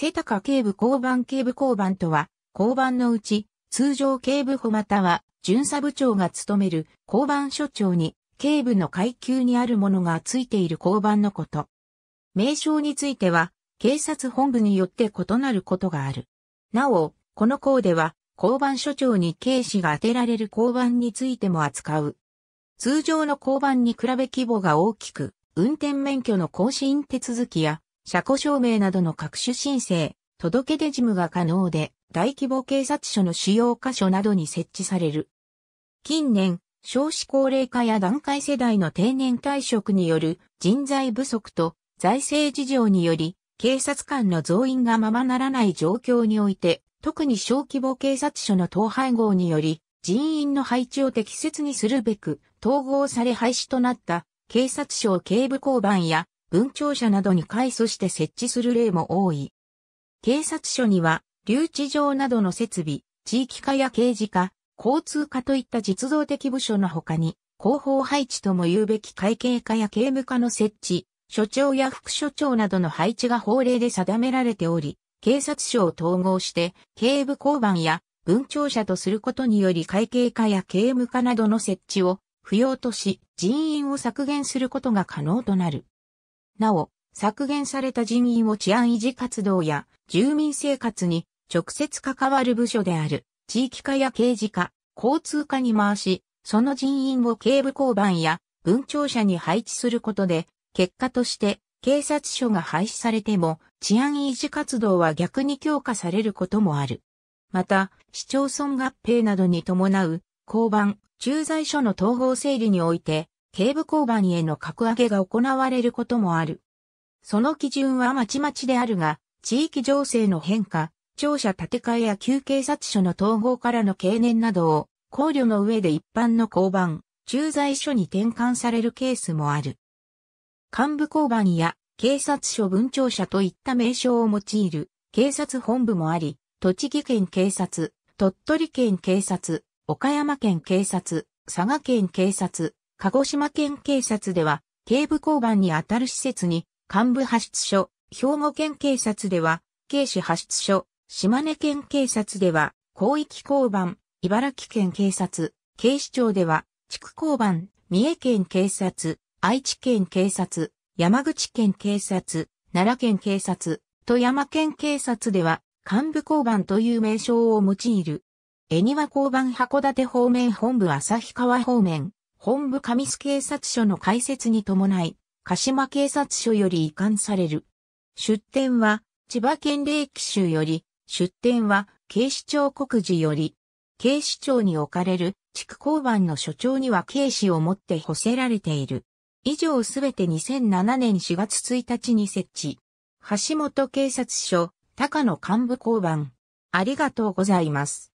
背高警部交番警部交番とは、交番のうち、通常警部補または、巡査部長が務める交番所長に、警部の階級にあるものがついている交番のこと。名称については、警察本部によって異なることがある。なお、この項では、交番所長に警視が当てられる交番についても扱う。通常の交番に比べ規模が大きく、運転免許の更新手続きや車庫証明などの各種申請、届け出事務が可能で、大規模警察署の主要箇所などに設置される。近年、少子高齢化や団塊世代の定年退職による人材不足と財政事情により、警察官の増員がままならない状況において、特に小規模警察署の統廃合により、人員の配置を適切にするべく、統合され廃止となった警察署警部交番や文庁舎などに改組して設置する例も多い。警察署には、留置場などの設備、地域課や刑事課、交通課といった実動的部署の他に、広報配置とも言うべき会計課や刑務課の設置、署長や副署長などの配置が法令で定められており、警察署を統合して、警部交番や文庁舎とすることにより会計課や刑務課などの設置を不要とし、人員を削減することが可能となる。なお、削減された人員を治安維持活動や住民生活に直接関わる部署である地域課や刑事課、交通課に回し、その人員を警部交番や文庁舎に配置することで、結果として警察署が廃止されても治安維持活動は逆に強化されることもある。また、市町村合併などに伴う交番、駐在所の統合整理において、警部交番への格上げが行われることもある。その基準はまちまちであるが、地域情勢の変化、庁舎建て替えや旧警察署の統合からの経年などを考慮の上で一般の交番、駐在所に転換されるケースもある。幹部交番や警察署分庁舎といった名称を用いる警察本部もあり、栃木県警察、鳥取県警察、岡山県警察、佐賀県警察、鹿児島県警察では、警部交番にあたる施設に、幹部派出所、兵庫県警察では、警視派出所、島根県警察では、広域交番、茨城県警察、警視庁では、地区交番、三重県警察、愛知県警察、山口県警察、奈良県警察、富山県警察では、幹部交番という名称を用いる。恵庭交番函館方面本部旭川方面、本部上須警察署の開設に伴い、鹿島警察署より移管される。出典は、千葉県霊気州より、出典は、警視庁告示より、警視庁に置かれる地区交番の所長には警視をもって補せられている。以上すべて2007年4月1日に設置。橋本警察署、高野幹部交番。ありがとうございます。